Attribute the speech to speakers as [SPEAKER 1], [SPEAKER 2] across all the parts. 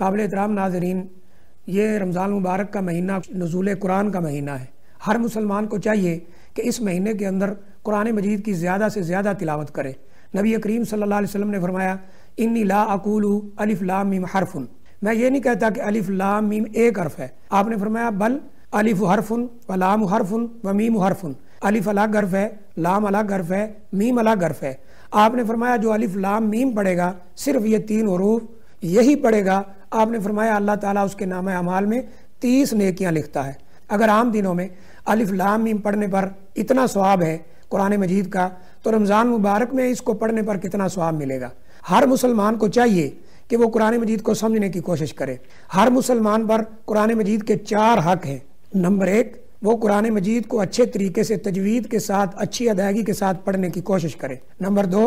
[SPEAKER 1] काबिल एहतराम नाजरीन ये रमज़ान मुबारक का महीना नजूल कुरान का महीना है हर मुसलमान को चाहिए कि इस महीने के अंदर कुरान मजीद की ज़्यादा से ज़्यादा तिलावत करे नबी करीम सल्ला वसम ने फरमाया इन्नी ला अकूलू अलिफ लाम मीम हरफुन मैं ये नहीं कहता कि अलिफ लाम मीम एक हरफ है आपने फरमाया बल अलिफ हरफुन व लाम हरफुन व मीम हरफुन अलिफ अलग गर्फ है लाम अलग गर्फ है मीम अलग गर्फ है आपने फरमाया जो अलिफ लाम मीम पढ़ेगा सिर्फ ये तीन हरूफ यही पढ़ेगा आपने फरमाया अल्लाह ताला उसके नाम अमाल में तीस नेकियां लिखता है अगर आम दिनों में अलिफ लाम मीम पढ़ने पर इतना स्वाब है कुरान मजीद का तो रमज़ान मुबारक में इसको पढ़ने पर कितना स्वाब मिलेगा हर मुसलमान को चाहिए कि वो कुरान मजीद को समझने की कोशिश करे हर मुसलमान पर कुरान मजीद के चार हक हैं नंबर एक वो कुरान मजीद को अच्छे तरीके से तजवीद के साथ अच्छी अदायगी के साथ पढ़ने की कोशिश करे नंबर दो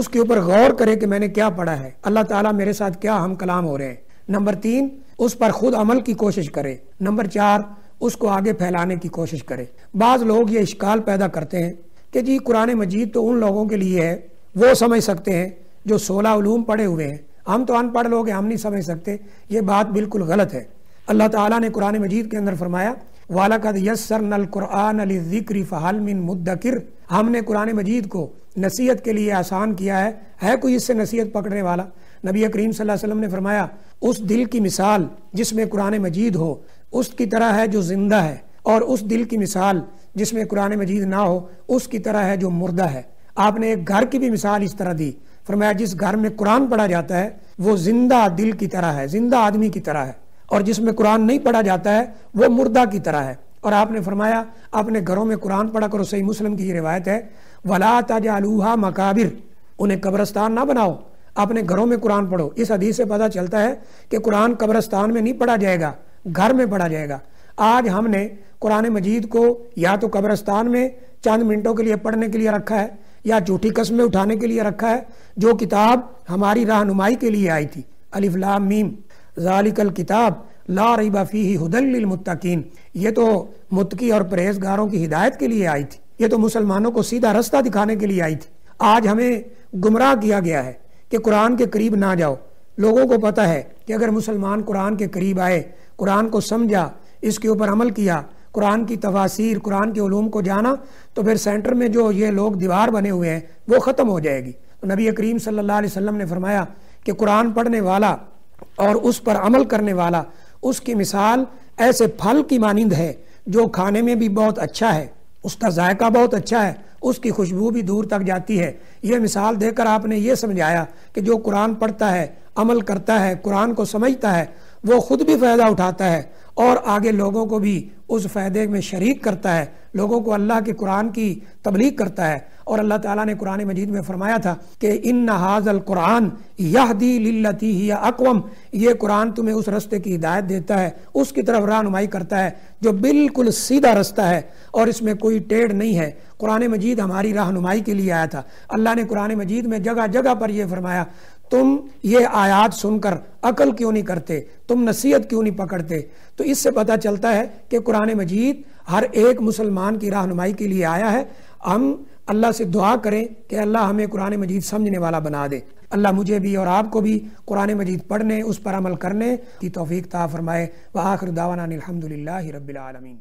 [SPEAKER 1] उसके ऊपर गौर करे कि मैंने क्या पढ़ा है अल्लाह ताला मेरे साथ क्या हम कलाम हो रहे हैं नंबर तीन उस पर खुद अमल की कोशिश करे नंबर चार उसको आगे फैलाने की कोशिश करे बाज लोग ये इश्काल पैदा करते हैं कि जी कुरान मजीद तो उन लोगों के लिए है वो समझ सकते हैं जो सोलह ूम पढ़े हुए हैं हम तो अनपढ़ लोग हैं हम नहीं समझ सकते ये बात बिल्कुल गलत है अल्लाह ताला ने कुरान मजीद के अंदर फरमाया वालकद यसर नलकुरान अलिक्र फ़हाल मिन हमने कुरान मजीद को नसीहत के लिए आसान किया है है कोई इससे नसीहत पकड़ने वाला नबी करीम वसल्लम ने फरमाया उस दिल की मिसाल जिसमें कुरान मजीद हो उसकी तरह है जो जिंदा है और उस दिल की मिसाल जिसमें कुरान मजीद ना हो उसकी तरह है जो मुर्दा है आपने एक घर की भी मिसाल इस तरह दी फरमाया जिस घर में कुरान पढ़ा जाता है वो जिंदा दिल की तरह है जिंदा आदमी की तरह है और जिसमें कुरान नहीं पढ़ा जाता है वो मुर्दा की तरह है और आपने फरमाया अपने घरों में कुरान पढ़ा करो सही मुस्लिम की रिवायत है वला ताजालूहा मकाबिर उन्हें कब्रस्तान ना बनाओ अपने घरों में कुरान पढ़ो इस हदीस से पता चलता है कि कुरान कब्रस्तान में नहीं पढ़ा जाएगा घर में पढ़ा जाएगा आज हमने कुरान मजीद को या तो कब्रस्तान में चंद मिनटों के लिए पढ़ने के लिए रखा है या झूठी कस्में उठाने के लिए रखा है जो किताब हमारी रहनुमाई के लिए आई थी अलिफ्ला मीम जालिकल किताब ला रही बफ़ी हुदलमतकीन ये तो मुतकी और परहेजगारों की हिदायत के लिए आई थी ये तो मुसलमानों को सीधा रास्ता दिखाने के लिए आई थी आज हमें गुमराह किया गया है कि कुरान के करीब ना जाओ लोगों को पता है कि अगर मुसलमान कुरान के करीब आए कुरान को समझा इसके ऊपर अमल किया कुरान की तवासीर कुरान के ओलूम को जाना तो फिर सेंटर में जो ये लोग दीवार बने हुए हैं वो ख़त्म हो जाएगी तो नबी करीम सल्लल्लाहु अलैहि वसल्लम ने फरमाया कि कुरान पढ़ने वाला और उस पर अमल करने वाला उसकी मिसाल ऐसे फल की मानिंद है जो खाने में भी बहुत अच्छा है उसका जायका बहुत अच्छा है उसकी खुशबू भी दूर तक जाती है यह मिसाल देकर आपने ये समझाया कि जो कुरान पढ़ता है अमल करता है कुरान को समझता है वो खुद भी फ़ायदा उठाता है और आगे लोगों को भी उस फ़ायदे में शरीक करता है लोगों को अल्लाह के कुरान की तबलीग करता है और अल्लाह ताला ने कुरान मजीद में फरमाया था कि इन नहाजल कुरान यह दी लिल्लती ही अकवम ये कुरान तुम्हें उस रस्ते की हिदायत देता है उसकी तरफ रहनुमाई करता है जो बिल्कुल सीधा रास्ता है और इसमें कोई टेढ़ नहीं है कुरान मजीद हमारी रहनुमाई के लिए आया था अल्लाह ने कुरान मजीद में जगह जगह पर यह फरमाया तुम ये आयात सुनकर अकल क्यों नहीं करते तुम नसीहत क्यों नहीं पकड़ते तो इससे पता चलता है कि कुरान मजीद हर एक मुसलमान की रहनुमाई के लिए आया है हम अल्लाह से दुआ करें कि अल्लाह हमें कुरान मजीद समझने वाला बना दे अल्लाह मुझे भी और आपको भी कुरान मजीद पढ़ने उस पर अमल करने की तोफ़ी ता फरमाए व आखिर दावाना अलहमदिल्ला रबीआलमी